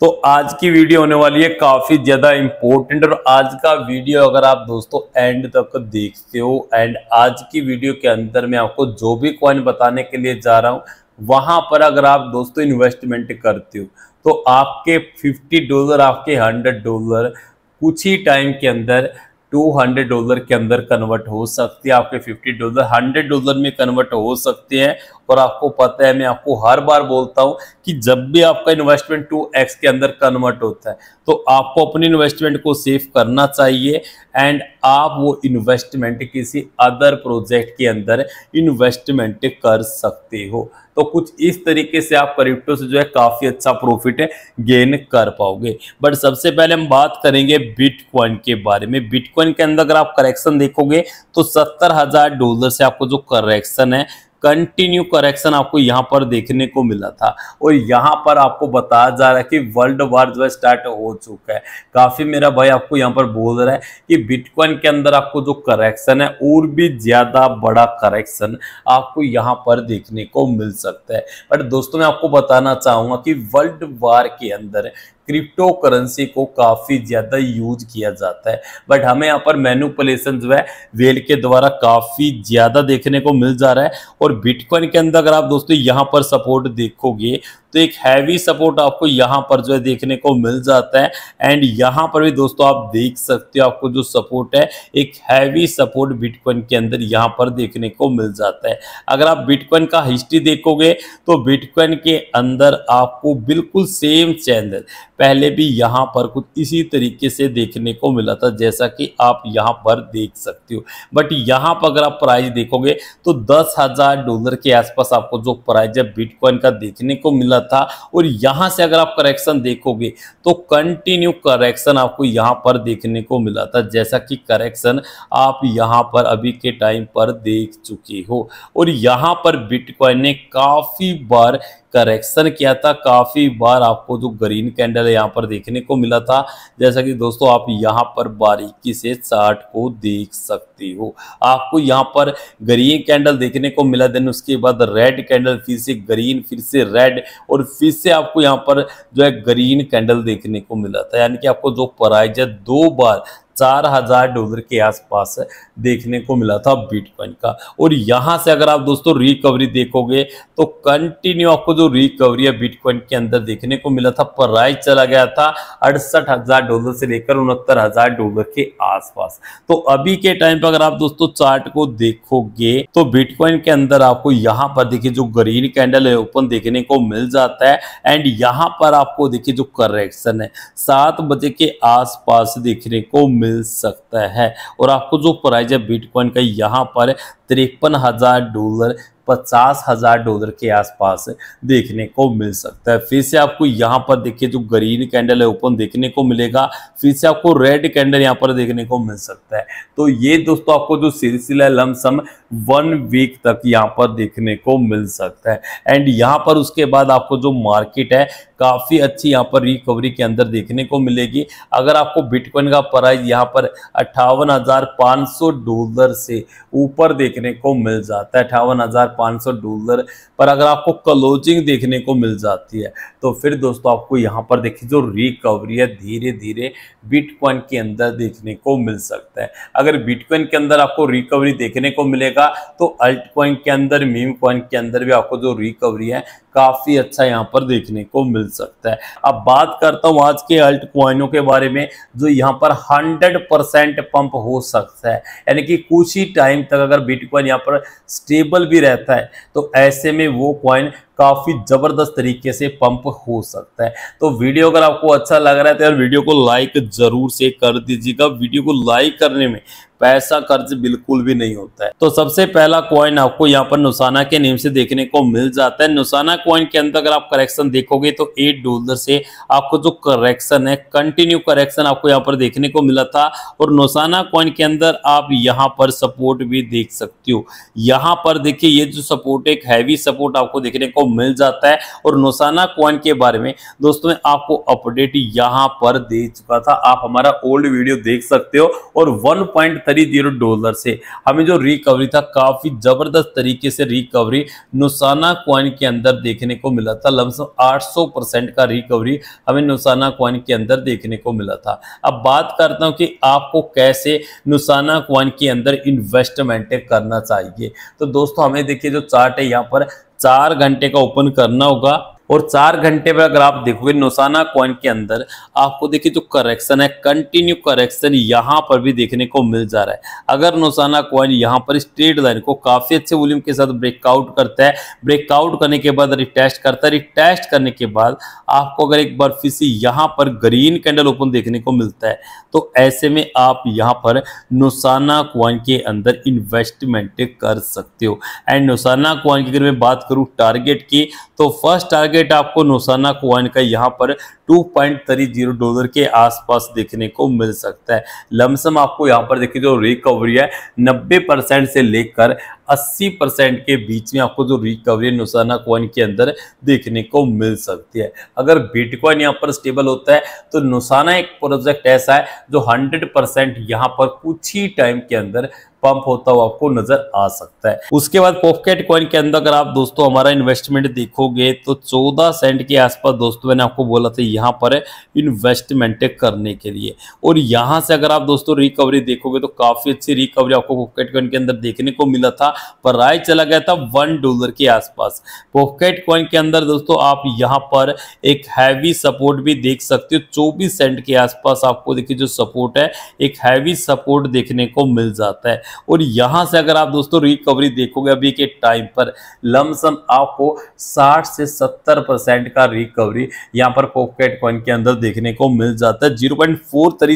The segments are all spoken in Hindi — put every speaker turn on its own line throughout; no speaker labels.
तो आज की वीडियो होने वाली है काफी ज्यादा इंपॉर्टेंट और आज का वीडियो अगर आप दोस्तों एंड तक देखते हो एंड आज की वीडियो के अंदर मैं आपको जो भी कॉइन बताने के लिए जा रहा हूं वहां पर अगर आप दोस्तों इन्वेस्टमेंट करते हो तो आपके 50 डॉलर आपके 100 डॉलर कुछ ही टाइम के अंदर 200 डॉलर के अंदर कन्वर्ट हो सकती है आपके 50 डॉलर 100 डॉलर में कन्वर्ट हो सकते हैं और आपको पता है मैं आपको हर बार बोलता हूं कि जब भी आपका इन्वेस्टमेंट टू एक्स के अंदर कन्वर्ट होता है तो आपको अपने इन्वेस्टमेंट को सेव करना चाहिए एंड आप वो इन्वेस्टमेंट किसी अदर प्रोजेक्ट के अंदर इन्वेस्टमेंट कर सकते हो तो कुछ इस तरीके से आप क्रिप्टो से जो है काफ़ी अच्छा प्रॉफिट गेन कर पाओगे बट सबसे पहले हम बात करेंगे बिटकॉइन के बारे में बिटकॉइन के अंदर अगर आप करेक्शन देखोगे तो सत्तर हज़ार डॉलर से आपको जो करेक्शन है कंटिन्यू करेक्शन आपको यहाँ पर देखने को मिला था और यहाँ पर आपको बताया जा रहा है कि वर्ल्ड वार जो है स्टार्ट हो चुका है काफ़ी मेरा भाई आपको यहाँ पर बोल रहा है कि बिटकॉइन के अंदर आपको जो करेक्शन है और भी ज़्यादा बड़ा करेक्शन आपको यहाँ पर देखने को मिल सकता है बट दोस्तों मैं आपको बताना चाहूंगा कि वर्ल्ड वार के अंदर क्रिप्टो करेंसी को काफ़ी ज़्यादा यूज किया जाता है बट हमें यहाँ पर मैनुपलेशन जो है वेल के द्वारा काफ़ी ज़्यादा देखने को मिल जा रहा है और और बिटकॉइन के अंदर अगर आप दोस्तों यहां पर सपोर्ट देखोगे तो एक हैवी सपोर्ट आपको यहाँ पर जो है देखने को मिल जाता है एंड यहाँ पर भी दोस्तों आप देख सकते हो आपको जो सपोर्ट है एक हैवी सपोर्ट बिटकॉइन के अंदर यहाँ पर देखने को मिल जाता है अगर आप बिटकॉइन का हिस्ट्री देखोगे तो बिटकॉइन के अंदर आपको बिल्कुल सेम चैनल पहले भी यहाँ पर कुछ इसी तरीके से देखने को मिला था जैसा कि आप यहां पर देख सकते हो बट यहाँ पर अगर आप प्राइस देखोगे तो दस हजार डॉलर के आसपास आपको जो प्राइस है बिटकॉइन का देखने को मिला नीचा था और यहां से अगर आप करेक्शन देखोगे तो कंटिन्यू करेक्शन आपको यहां पर देखने को मिला था जैसा कि करेक्शन आप यहां पर अभी के टाइम पर देख चुके हो और यहां पर बिटकॉइन ने काफ़ी बार करेक्शन किया था काफ़ी बार आपको जो ग्रीन कैंडल है यहाँ पर देखने को मिला था जैसा कि दोस्तों आप यहाँ पर बारीकी से चार्ट को देख सकते हो आपको यहाँ पर ग्रीन कैंडल देखने को मिला देन उसके बाद रेड कैंडल फिर से ग्रीन फिर से रेड और फिर से आपको यहाँ पर जो है ग्रीन कैंडल देखने को मिला था यानी कि आपको जो प्राइज है दो बार चार हजार डॉलर के आसपास देखने को मिला था बिटकॉइन का और यहां से अगर आप दोस्तों रिकवरी देखोगे तो कंटिन्यू आपको जो रिकवरी है बिटकॉइन के अंदर देखने को मिला था प्राइस चला गया था अड़सठ हजार डॉलर से लेकर उनहत्तर हजार डॉलर के आसपास तो अभी के टाइम पर अगर आप दोस्तों चार्ट को देखोगे तो बिटकॉइन के अंदर आपको यहाँ पर देखिए जो ग्रीन कैंडल है ओपन देखने को मिल जाता है एंड यहाँ पर आपको देखिए जो करेक्शन है सात बजे के आसपास देखने को मिल सकता है और आपको जो प्राइज है बिटकॉइन का यहाँ पर तिरपन हज़ार डॉलर पचास हज़ार डॉलर के आसपास देखने को मिल सकता है फिर से आपको यहाँ पर देखिए जो ग्रीन कैंडल है ओपन देखने को मिलेगा फिर से आपको रेड कैंडल यहाँ पर देखने को मिल सकता है तो ये दोस्तों आपको जो सिलसिला लमसम वन वीक तक यहाँ पर देखने को मिल सकता है एंड यहाँ पर उसके बाद आपको जो मार्केट है काफ़ी अच्छी यहाँ पर रिकवरी के अंदर देखने को मिलेगी अगर आपको बिटकॉइन का प्राइस यहाँ पर अट्ठावन डॉलर से ऊपर देखने को मिल जाता है अट्ठावन डॉलर पर अगर आपको क्लोजिंग देखने को मिल जाती है तो फिर दोस्तों आपको यहाँ पर देखिए जो रिकवरी है धीरे धीरे बिटकॉइन के अंदर देखने को मिल सकता है अगर बिटकॉइन के अंदर आपको रिकवरी देखने को मिलेगा जाएगा तो अल्ट कॉइन के अंदर मीम कॉइन के अंदर भी आपको जो रिकवरी है काफ़ी अच्छा यहाँ पर देखने को मिल सकता है अब बात करता हूँ आज के अल्ट क्वाइनों के बारे में जो यहाँ पर 100 परसेंट पंप हो सकता है यानी कि कुछ ही टाइम तक अगर बिटकॉइन यहाँ पर स्टेबल भी रहता है तो ऐसे में वो क्वाइन काफ़ी ज़बरदस्त तरीके से पंप हो सकता है तो वीडियो अगर आपको अच्छा लग रहा है तो यार वीडियो को लाइक ज़रूर से कर दीजिएगा वीडियो को लाइक करने में पैसा खर्च बिल्कुल भी नहीं होता है तो सबसे पहला क्वाइन आपको यहाँ पर नुसाना के नेम से देखने को मिल जाता है नुसाना कॉइन के अंदर अगर आप करेक्शन देखोगे तो एट डॉलर से आपको जो करेक्शन है कंटिन्यू करेक्शन आपको यहाँ पर देखने को मिला था और नोसाना कॉइन के अंदर आप यहाँ पर सपोर्ट भी देख सकते हो यहाँ पर देखिए ये जो सपोर्ट एक हैवी सपोर्ट आपको देखने को मिल जाता है और नोसाना कॉइन के बारे में दोस्तों आपको अपडेट यहाँ पर दे चुका था आप हमारा ओल्ड वीडियो देख सकते हो और वन डॉलर से हमें जो रिकवरी था काफी जबरदस्त तरीके से रिकवरी नुसाना कॉइन के अंदर देखने को मिला था लमसम 800 परसेंट का रिकवरी हमें नुसाना क्वान के अंदर देखने को मिला था अब बात करता हूँ कि आपको कैसे नुसाना क्वान के अंदर इन्वेस्टमेंट करना चाहिए तो दोस्तों हमें देखिए जो चार्ट है यहाँ पर चार घंटे का ओपन करना होगा और चार घंटे पर अगर आप देखोगे नोसाना कॉइन के अंदर आपको देखिए जो करेक्शन है कंटिन्यू करेक्शन यहां पर भी देखने को मिल जा रहा है अगर नोसाना कॉइन यहां पर स्ट्रेट लाइन को काफ़ी अच्छे वॉल्यूम के साथ ब्रेकआउट करता है ब्रेकआउट करने के बाद रिटेस्ट करता है रिटेस्ट करने के बाद आपको अगर एक बार फिर से यहाँ पर ग्रीन कैंडल ओपन देखने को मिलता है तो ऐसे में आप यहाँ पर नोसाना कॉइन के अंदर इन्वेस्टमेंट कर सकते हो एंड नोसाना कॉइन की अगर मैं बात करूँ टारगेट की तो फर्स्ट टारगेट मार्केट आपको नोसाना क्वाइन का यहाँ पर two point three zero dollar के आसपास देखने को मिल सकता है लमसम आपको यहाँ पर देखिए जो तो रिकवरी है नब्बे परसेंट से लेकर अस्सी परसेंट के बीच में आपको जो रिकवरी नुसाना कॉइन के अंदर देखने को मिल सकती है अगर बिटकॉइन यहाँ पर स्टेबल होता है तो नुसाना एक प्रोजेक्ट ऐसा है जो हंड्रेड परसेंट यहाँ पर कुछ ही टाइम के अंदर पंप होता हुआ आपको नजर आ सकता है उसके बाद पॉकेट कॉइन के अंदर अगर आप दोस्तों हमारा इन्वेस्टमेंट देखोगे तो 14 सेंट के आसपास दोस्तों मैंने आपको बोला था यहाँ पर इन्वेस्टमेंट करने के लिए और यहाँ से अगर आप दोस्तों रिकवरी देखोगे तो काफी अच्छी रिकवरी आपको पॉकेट कॉइन के अंदर देखने को मिला था पर राय चला गया था वन डॉलर के आसपास पॉकेट कॉइन के अंदर दोस्तों आप यहां पर एक हैवी सपोर्ट भी देख सकते हो चौबीस सेंट के आसपास आपको देखिए जो सपोर्ट है एक हैवी सपोर्ट देखने को मिल जाता है और यहां से अगर आप दोस्तों रिकवरी देखोगे अभी के टाइम पर लमसम आपको साठ से सत्तर का रिकवरी यहाँ पर पॉकेट कॉइन के अंदर देखने को मिल जाता है जीरो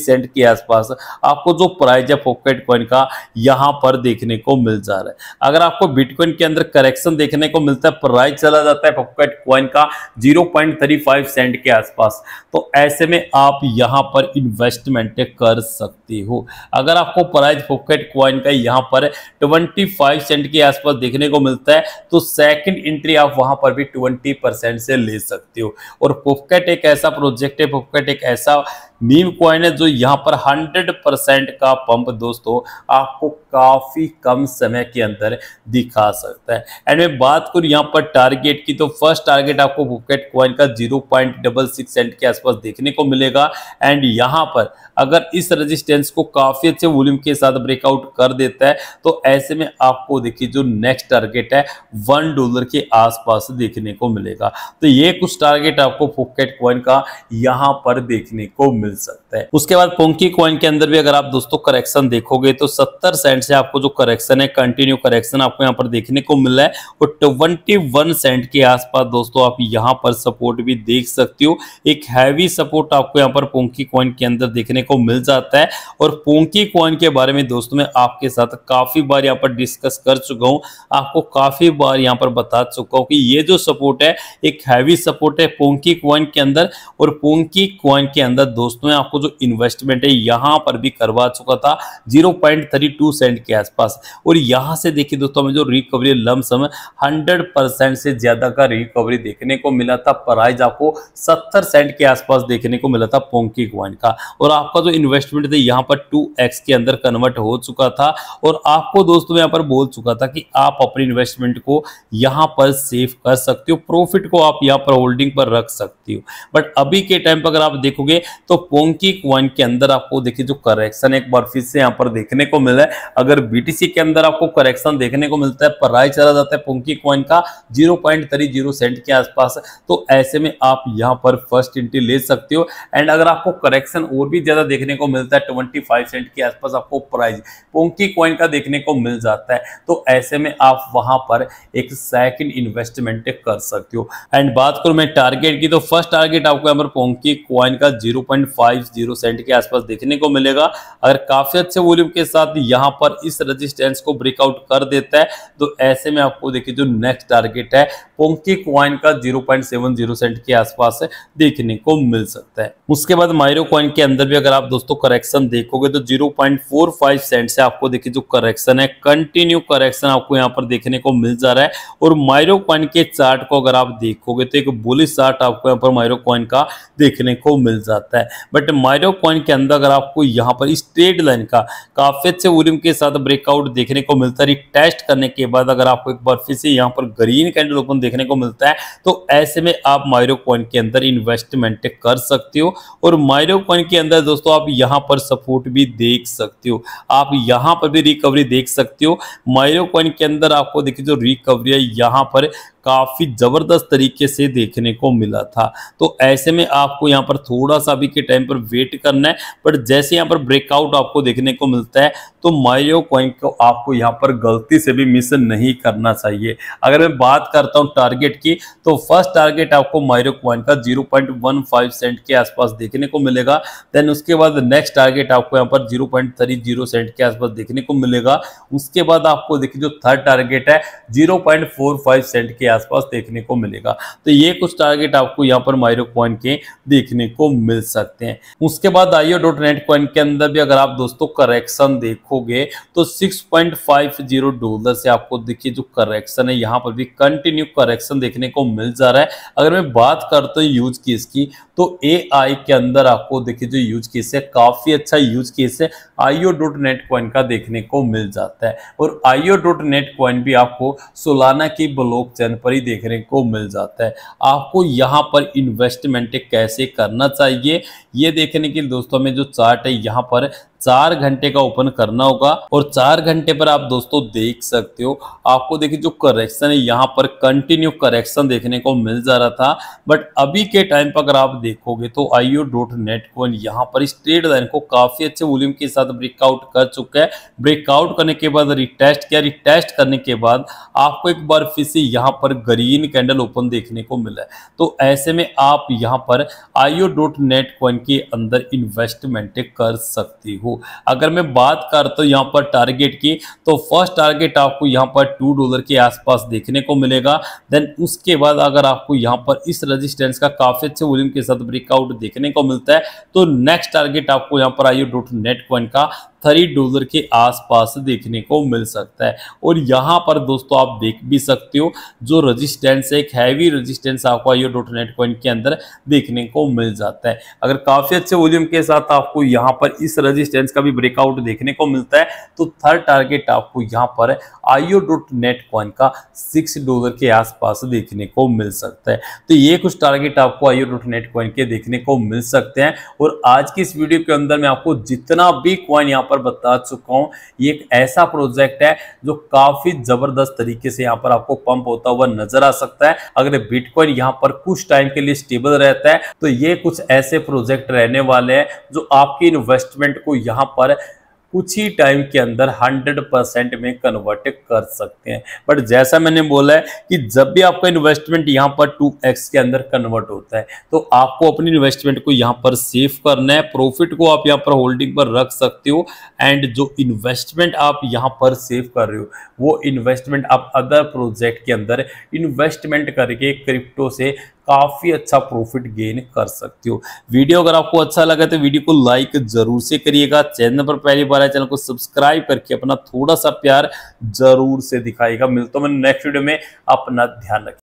सेंट के आसपास आपको जो प्राइस है पॉकेट कॉइन का यहां पर देखने को मिल जा रहा है अगर आपको बिटकॉइन के अंदर करेक्शन देखने को मिलता है प्राइस चला जाता है पॉकेट कॉइन का 0.35 सेंट के आसपास तो ऐसे में आप यहां पर इन्वेस्टमेंट कर सकते हो अगर आपको प्राइस पॉकेट कॉइन का यहां पर 25 सेंट के आसपास देखने को मिलता है तो सेकंड एंट्री आप वहां पर भी 20 परसेंट से ले सकते हो और पॉकेट एक ऐसा प्रोजेक्ट है पॉकेट एक ऐसा नीम कॉइन है जो यहाँ पर 100 परसेंट का पंप दोस्तों आपको काफ़ी कम समय के अंदर दिखा सकता है एंड मैं बात करूँ यहाँ पर टारगेट की तो फर्स्ट टारगेट आपको बुकेट कॉइन का zero point double six cent के आसपास देखने को मिलेगा एंड यहाँ पर अगर इस रजिस्टेंस को काफ़ी अच्छे वॉल्यूम के साथ ब्रेकआउट कर देता है तो ऐसे में आपको देखिए जो नेक्स्ट टारगेट है वन डॉलर के आसपास देखने को मिलेगा तो ये कुछ टारगेट आपको फुकेट कॉइन का यहाँ पर देखने को मिल मिल सकता है उसके बाद पोंकी कॉइन के अंदर भी अगर आप दोस्तों करेक्शन देखोगे तो सत्तर सेंट से आपको जो करेक्शन है कंटिन्यू करेक्शन आपको यहाँ पर देखने को मिल रहा है और ट्वेंटी सेंट के आसपास दोस्तों आप यहाँ पर सपोर्ट भी देख सकते हो एक हैवी सपोर्ट आपको यहाँ पर पोंकी कॉइन के अंदर देखने को मिल जाता है और पोंकी कॉइन के बारे में दोस्तों में आपके साथ काफी बार यहाँ पर डिस्कस कर चुका हूँ आपको काफी बार यहाँ पर बता चुका हूँ कि ये जो सपोर्ट है एक हैवी सपोर्ट है पोंकी कॉइन के अंदर और पोंकी कॉइन के अंदर दोस्तों दोस्तों आपको जो इन्वेस्टमेंट है यहां पर भी करवा चुका था zero point thirty two cent के आसपास और यहां से देखिए दोस्तों हमें जो रिकवरी लम समय हंड्रेड परसेंट से ज़्यादा का रिकवरी देखने को मिला था प्राइज आपको सत्तर सेंट के आसपास देखने को मिला था पोंकी क्वाइन का और आपका जो इन्वेस्टमेंट था यहाँ पर टू के अंदर कन्वर्ट हो चुका था और आपको दोस्तों यहाँ पर बोल चुका था कि आप अपने इन्वेस्टमेंट को यहाँ पर सेव कर सकते हो प्रॉफिट को आप यहाँ पर होल्डिंग पर रख सकते हो बट अभी के टाइम पर अगर आप देखोगे तो कोंकी क्वन के अंदर आपको देखिए जो करेक्शन एक बार फिर से यहाँ पर देखने को मिला है अगर बीटीसी के अंदर आपको करेक्शन देखने को मिलता है प्राइस चला जाता है कोंकी क्वन का zero point three zero cent के आसपास तो ऐसे में आप यहाँ पर फर्स्ट एंट्री ले सकते हो एंड अगर आपको करेक्शन और भी ज्यादा देखने को मिलता है ट्वेंटी सेंट के आसपास आपको प्राइज पोंकी क्वन का देखने को मिल जाता है तो ऐसे में आप वहां पर एक सेकेंड इन्वेस्टमेंट कर सकते हो एंड बात करूं मैं टारगेट की तो फर्स्ट टारगेट आपको यहाँ पर पोंकी क्वाइन का जीरो 1.50 सेंट के आसपास देखने को मिलेगा अगर काफी अच्छे वॉल्यूम के साथ यहां पर इस रेजिस्टेंस को ब्रेकआउट कर देता है तो ऐसे में आपको देखिए जो नेक्स्ट टारगेट है पोंकी क्वाइन का जीरो सेंट के आसपास देखने को मिल सकता है उसके बाद माइरो क्वाइन के अंदर भी अगर आप दोस्तों करेक्शन देखोगे तो जीरो सेंट से आपको देखिए जो करेक्शन है कंटिन्यू करेक्शन आपको यहाँ पर देखने को मिल जा रहा है और माइरो क्वाइन के चार्ट को अगर आप देखोगे तो एक बुलिस चार्ट आपको यहाँ पर माइरो क्वाइन का देखने को मिल जाता है बट माइरो माइरोकॉइन के अंदर अगर आपको यहाँ पर इस ट्रेड लाइन का काफी से उरिम के साथ ब्रेकआउट देखने को मिलता है टेस्ट करने के बाद अगर आपको एक बार फिर से यहाँ पर ग्रीन कैंडल ओपन देखने को मिलता है तो ऐसे में आप माइरो माइरोकॉइन के अंदर इन्वेस्टमेंट कर सकते हो और माइरो माइरोकॉइन के अंदर दोस्तों आप यहाँ पर सपोर्ट भी देख सकते हो आप यहाँ पर भी रिकवरी देख सकते हो माइरो माइरोकॉइन के अंदर आपको देखिए जो रिकवरी है यहाँ पर काफ़ी ज़बरदस्त तरीके से देखने को मिला था तो ऐसे में आपको यहाँ पर थोड़ा सा भी के टाइम पर वेट करना है बट जैसे यहाँ पर ब्रेकआउट आपको देखने को मिलता है तो माइयो कॉइन को आपको यहाँ पर गलती से भी मिस नहीं करना चाहिए अगर मैं बात करता हूँ टारगेट की तो फर्स्ट टारगेट आपको माइरो कॉइन का जीरो सेंट के आसपास देखने को मिलेगा देन उसके बाद नेक्स्ट टारगेट आपको यहाँ पर जीरो सेंट के आसपास देखने को मिलेगा उसके बाद आपको देखिए जो थर्ड टारगेट है जीरो सेंट के आसपास देखने को मिलेगा तो ये कुछ टारगेट आपको यहाँ पर माइरो कॉइन के देखने को मिल सकते हैं उसके बाद आइयो डॉट नेट कॉइन के अंदर भी अगर आप दोस्तों करेक्शन देखोगे तो 6.50 डॉलर से आपको देखिए जो करेक्शन है यहाँ पर भी कंटिन्यू करेक्शन देखने को मिल जा रहा है अगर मैं बात करता हूँ यूज केस की तो ए के अंदर आपको देखिए जो यूज केस है काफी अच्छा यूज केस है आईओ डॉट नेट कॉइन का देखने को मिल जाता है और आईओ डॉट नेट कॉइन भी आपको सोलाना की ब्लॉक चैन पर ही देखने को मिल जाता है आपको यहाँ पर इन्वेस्टमेंट कैसे करना चाहिए ये देखने के लिए दोस्तों में जो चार्ट है यहाँ पर चार घंटे का ओपन करना होगा और चार घंटे पर आप दोस्तों देख सकते हो आपको देखिए जो करेक्शन है यहाँ पर कंटिन्यू करेक्शन देखने को मिल जा रहा था बट अभी के टाइम पर अगर आप देखोगे तो आईओ डॉट नेट कॉइन यहाँ पर स्ट्रेट लाइन को काफी अच्छे वॉल्यूम के साथ ब्रेकआउट कर चुका है ब्रेकआउट करने के बाद रिटेस्ट किया रिटेस्ट करने के बाद आपको एक बार फिर से यहाँ पर ग्रीन कैंडल ओपन देखने को मिला है तो ऐसे में आप यहाँ पर आईओ डॉट नेट कॉइन के अंदर इन्वेस्टमेंट कर सकते हो हूँ अगर मैं बात करता तो हूँ यहाँ पर टारगेट की तो फर्स्ट टारगेट आपको यहाँ पर टू डॉलर के आसपास देखने को मिलेगा देन उसके बाद अगर आपको यहाँ पर इस रजिस्टेंस का काफ़ी अच्छे वॉल्यूम के साथ ब्रेकआउट देखने को मिलता है तो नेक्स्ट टारगेट आपको यहाँ पर आइए डॉट नेट पॉइंट का थ्री डोजर के आसपास देखने को मिल सकता है और यहाँ पर दोस्तों आप देख भी सकते हो जो रजिस्टेंस एक हैवी रजिस्टेंस आपको आईओ डोटो नेट के अंदर देखने को मिल जाता है अगर काफ़ी अच्छे वॉल्यूम के साथ आपको यहाँ पर इस रजिस्टेंस का भी ब्रेकआउट देखने को मिलता है तो थर्ड टारगेट आपको यहाँ पर आईओ नेट कॉइन का सिक्स डोजर के आसपास देखने को मिल सकता है तो ये कुछ टारगेट आपको आईओ नेट कॉइन के देखने को मिल सकते हैं और आज की इस वीडियो के अंदर मैं आपको जितना भी कॉइन यहाँ पर बता चुका हूं ये एक ऐसा प्रोजेक्ट है जो काफी जबरदस्त तरीके से यहां पर आपको पंप होता हुआ नजर आ सकता है अगर बिटकॉइन यहां पर कुछ टाइम के लिए स्टेबल रहता है तो ये कुछ ऐसे प्रोजेक्ट रहने वाले हैं जो आपकी इन्वेस्टमेंट को यहां पर कुछ ही टाइम के अंदर 100 परसेंट में कन्वर्ट कर सकते हैं बट जैसा मैंने बोला है कि जब भी आपका इन्वेस्टमेंट यहाँ पर 2x के अंदर कन्वर्ट होता है तो आपको अपनी इन्वेस्टमेंट को यहाँ पर सेव करना है प्रॉफिट को आप यहाँ पर होल्डिंग पर रख सकते हो एंड जो इन्वेस्टमेंट आप यहाँ पर सेव कर रहे हो वो इन्वेस्टमेंट आप अदर प्रोजेक्ट के अंदर इन्वेस्टमेंट करके क्रिप्टो से काफ़ी अच्छा प्रॉफिट गेन कर सकते हो वीडियो अगर आपको अच्छा लगा तो वीडियो को लाइक जरूर से करिएगा चैनल पर पहली बार है चैनल को सब्सक्राइब करके अपना थोड़ा सा प्यार जरूर से दिखाएगा मिलता हूं मैं नेक्स्ट वीडियो में अपना ध्यान रखें